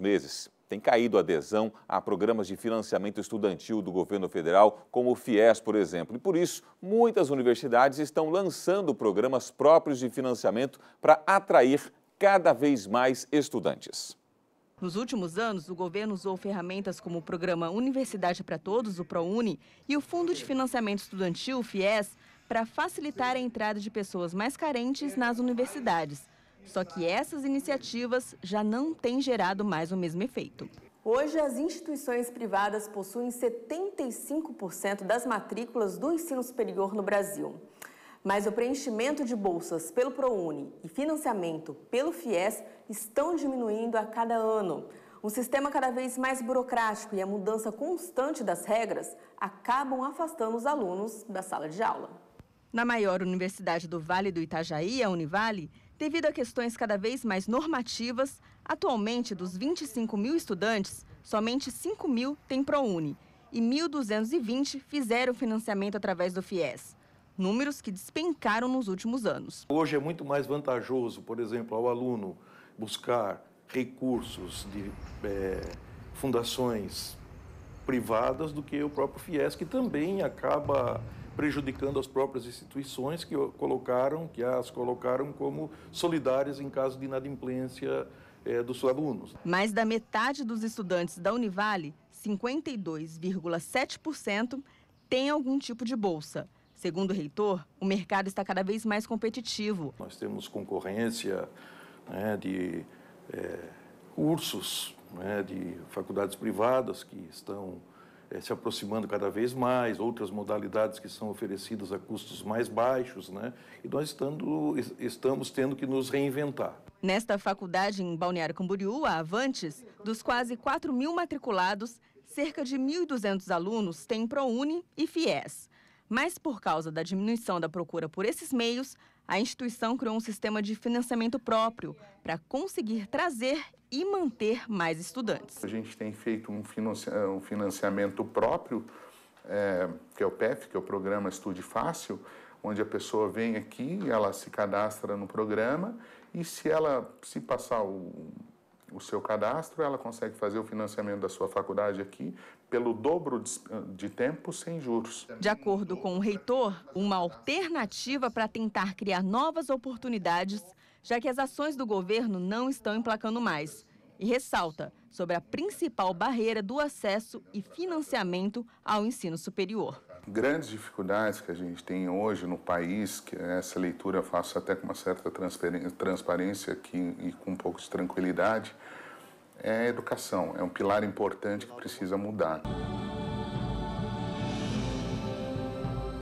meses. Tem caído a adesão a programas de financiamento estudantil do governo federal, como o FIES, por exemplo. E por isso, muitas universidades estão lançando programas próprios de financiamento para atrair cada vez mais estudantes. Nos últimos anos, o governo usou ferramentas como o programa Universidade para Todos, o ProUni, e o Fundo de Financiamento Estudantil, o FIES, para facilitar a entrada de pessoas mais carentes nas universidades. Só que essas iniciativas já não têm gerado mais o mesmo efeito. Hoje, as instituições privadas possuem 75% das matrículas do ensino superior no Brasil. Mas o preenchimento de bolsas pelo ProUni e financiamento pelo FIES estão diminuindo a cada ano. Um sistema cada vez mais burocrático e a mudança constante das regras acabam afastando os alunos da sala de aula. Na maior universidade do Vale do Itajaí, a Univale, Devido a questões cada vez mais normativas, atualmente dos 25 mil estudantes, somente 5 mil têm ProUni e 1.220 fizeram financiamento através do FIES. Números que despencaram nos últimos anos. Hoje é muito mais vantajoso, por exemplo, ao aluno buscar recursos de é, fundações privadas do que o próprio FIES, que também acaba prejudicando as próprias instituições que colocaram, que as colocaram como solidárias em caso de inadimplência é, dos alunos. Mais da metade dos estudantes da Univale, 52,7%, tem algum tipo de bolsa. Segundo o reitor, o mercado está cada vez mais competitivo. Nós temos concorrência né, de é, cursos né, de faculdades privadas que estão é, se aproximando cada vez mais, outras modalidades que são oferecidas a custos mais baixos, né? E nós estando, estamos tendo que nos reinventar. Nesta faculdade em Balneário Camboriú, a Avantes, dos quase 4 mil matriculados, cerca de 1.200 alunos têm ProUni e FIES mas por causa da diminuição da procura por esses meios, a instituição criou um sistema de financiamento próprio para conseguir trazer e manter mais estudantes. A gente tem feito um eh, financiamento próprio, é, que é o PEF, que é o Programa Estude Fácil, onde a pessoa vem aqui, ela se cadastra no programa e se ela se passar o o seu cadastro, ela consegue fazer o financiamento da sua faculdade aqui pelo dobro de tempo sem juros. De acordo com o reitor, uma alternativa para tentar criar novas oportunidades, já que as ações do governo não estão emplacando mais. E ressalta sobre a principal barreira do acesso e financiamento ao ensino superior. Grandes dificuldades que a gente tem hoje no país, que essa leitura eu faço até com uma certa transparência aqui e com um pouco de tranquilidade, é a educação. É um pilar importante que precisa mudar.